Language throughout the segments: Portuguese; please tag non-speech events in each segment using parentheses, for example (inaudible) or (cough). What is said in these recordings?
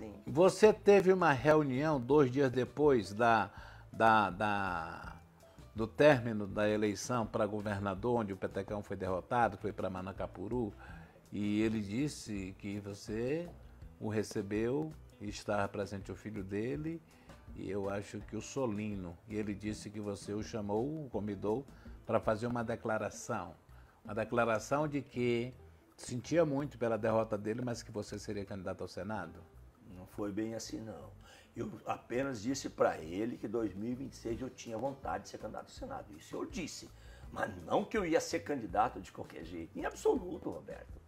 Sim. Você teve uma reunião dois dias depois da, da, da do término da eleição para governador, onde o Petecão foi derrotado, foi para Manacapuru, e ele disse que você o recebeu, está presente o filho dele, e eu acho que o Solino. E ele disse que você o chamou, o convidou para fazer uma declaração. Uma declaração de que sentia muito pela derrota dele, mas que você seria candidato ao Senado não foi bem assim não. Eu apenas disse para ele que 2026 eu tinha vontade de ser candidato ao Senado. Isso eu disse. Mas não que eu ia ser candidato de qualquer jeito. Em absoluto, Roberto.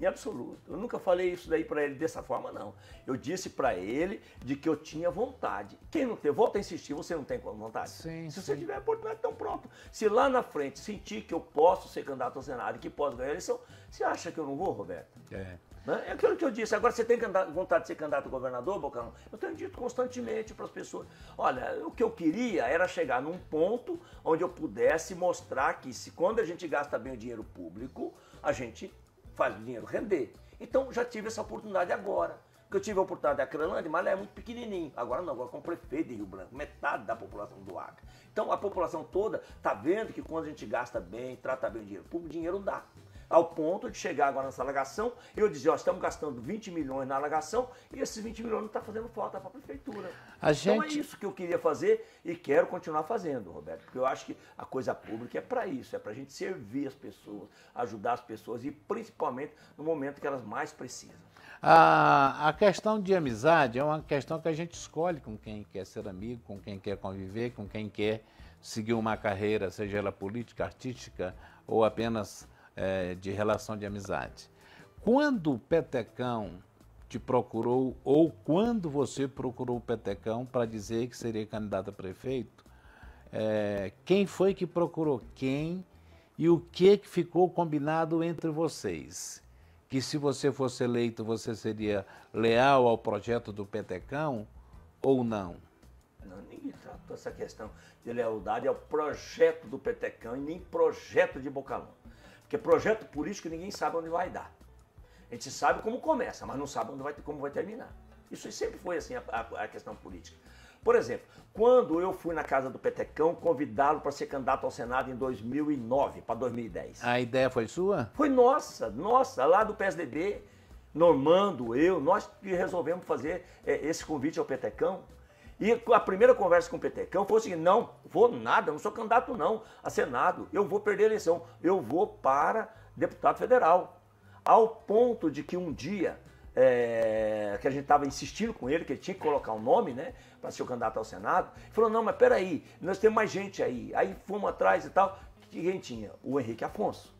Em absoluto. Eu nunca falei isso daí para ele dessa forma, não. Eu disse para ele de que eu tinha vontade. Quem não tem, volta a insistir, você não tem vontade? Sim, Se sim. você tiver a oportunidade, então é pronto. Se lá na frente sentir que eu posso ser candidato ao Senado e que posso ganhar a eleição, você acha que eu não vou, Roberto? É. Né? É aquilo que eu disse. Agora, você tem vontade de ser candidato a governador, Bocão? Eu tenho dito constantemente para as pessoas: olha, o que eu queria era chegar num ponto onde eu pudesse mostrar que, se quando a gente gasta bem o dinheiro público, a gente faz o dinheiro render. Então, já tive essa oportunidade agora. Porque eu tive a oportunidade da é Crelândia, mas ela é muito pequenininho. Agora não, agora com o prefeito de Rio Branco, metade da população do Acre. Então a população toda está vendo que quando a gente gasta bem, trata bem o dinheiro público, o dinheiro dá ao ponto de chegar agora nessa alagação e eu dizer, ó, estamos gastando 20 milhões na alagação e esses 20 milhões não está fazendo falta para a prefeitura. gente... Então é isso que eu queria fazer e quero continuar fazendo, Roberto, porque eu acho que a coisa pública é para isso, é para a gente servir as pessoas, ajudar as pessoas e principalmente no momento que elas mais precisam. A, a questão de amizade é uma questão que a gente escolhe com quem quer ser amigo, com quem quer conviver, com quem quer seguir uma carreira, seja ela política, artística ou apenas é, de relação de amizade. Quando o Petecão te procurou, ou quando você procurou o Petecão para dizer que seria candidato a prefeito, é, quem foi que procurou quem e o que, ficou combinado entre vocês? Que se você fosse eleito, você seria leal ao projeto do Petecão ou não? Não, ninguém tratou essa questão de lealdade ao projeto do Petecão e nem projeto de Bocalão. Porque projeto político ninguém sabe onde vai dar. A gente sabe como começa, mas não sabe onde vai, como vai terminar. Isso sempre foi assim a, a, a questão política. Por exemplo, quando eu fui na casa do Petecão convidá-lo para ser candidato ao Senado em 2009 para 2010. A ideia foi sua? Foi nossa, nossa, lá do PSDB, Normando, eu, nós resolvemos fazer é, esse convite ao Petecão e a primeira conversa com o Petecão foi assim: não, vou nada, não sou candidato não a Senado, eu vou perder a eleição, eu vou para deputado federal. Ao ponto de que um dia, é, que a gente estava insistindo com ele, que ele tinha que colocar um nome, né, para ser o candidato ao Senado, ele falou: não, mas peraí, nós temos mais gente aí. Aí fomos atrás e tal. que quem tinha? O Henrique Afonso.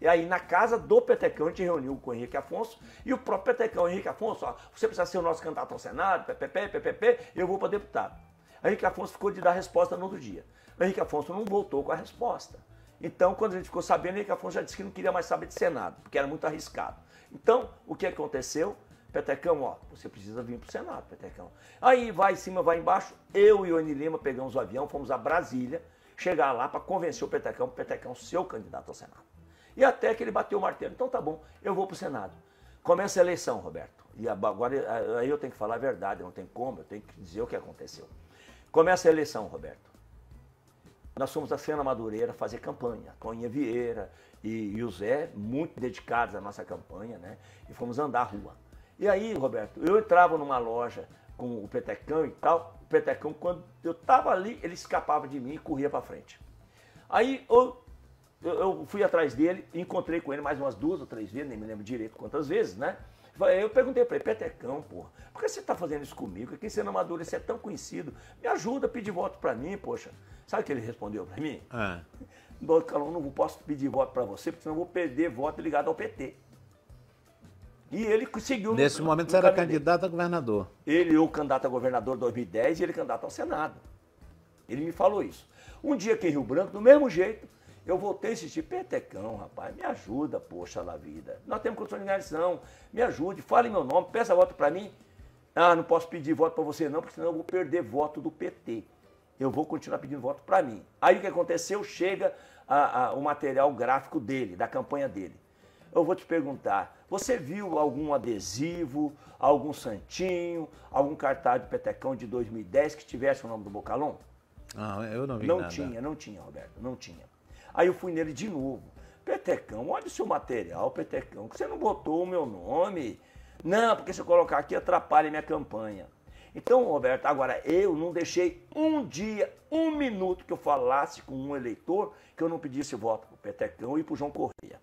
E aí, na casa do Petecão, a gente reuniu com o Henrique Afonso e o próprio Petecão, Henrique Afonso, ó, você precisa ser o nosso candidato ao Senado, PPP, PPP, eu vou para deputado. Henrique Afonso ficou de dar resposta no outro dia. O Henrique Afonso não voltou com a resposta. Então, quando a gente ficou sabendo, o Henrique Afonso já disse que não queria mais saber de Senado, porque era muito arriscado. Então, o que aconteceu? Petecão, ó, você precisa vir para o Senado, Petecão. Aí vai em cima, vai embaixo. Eu e o Oni Lima pegamos o avião, fomos a Brasília, chegar lá para convencer o Petecão, o Petecão ser o candidato ao Senado. E até que ele bateu o martelo. Então tá bom, eu vou para o Senado. Começa a eleição, Roberto. E agora eh, eh, aí eu tenho que falar a verdade, não tem como, eu tenho que dizer o que aconteceu. Começa a eleição, Roberto. Nós fomos a Sena Madureira fazer campanha. Toninha Vieira e, José o Zé, muito dedicados à nossa campanha, né? E fomos andar a rua. E aí, Roberto, eu entrava numa loja com o Petecão e tal. O Petecão, quando eu estava ali, ele escapava de mim e corria para frente. Aí eu eu, eu, fui atrás dele, encontrei com ele mais umas duas ou três vezes, nem me lembro direito quantas vezes, né? Eu perguntei para ele, Petecão, porra, por que você tá fazendo isso comigo? Aqui em Sena Madura você é tão conhecido, me ajuda, pedir voto para mim, poxa. Sabe o que ele respondeu para mim? Ah. (laughs) Doutor Calão, não posso pedir voto para você, porque senão eu vou perder voto ligado ao PT. E ele conseguiu. Nesse no, momento no você era candidato dele. a governador. Ele, eu, candidato a governador em 2010 e ele candidato ao Senado. Ele me falou isso. Um dia aqui em Rio Branco, do mesmo jeito, eu voltei a assistir Petecão, rapaz. Me ajuda, poxa lá vida. Nós temos condições de ganhar não. Me ajude, fale meu nome, peça voto para mim. Ah, não posso pedir voto para você, não, porque senão eu vou perder voto do PT. Eu vou continuar pedindo voto para mim. Aí o que aconteceu? Chega a, a, o material gráfico dele, da campanha dele. Eu vou te perguntar: você viu algum adesivo, algum santinho, algum cartaz de Petecão de 2010 que tivesse o nome do Bocalon? Ah, eu não vi não nada. Não tinha, não tinha, Roberto, não tinha. Aí eu fui nele de novo. Petecão, olha o seu material, Petecão, que você não botou o meu nome. Não, porque se eu colocar aqui atrapalha minha campanha. Então, Roberto, agora eu não deixei um dia, um minuto que eu falasse com um eleitor que eu não pedisse voto para o Petecão e para o João Correia.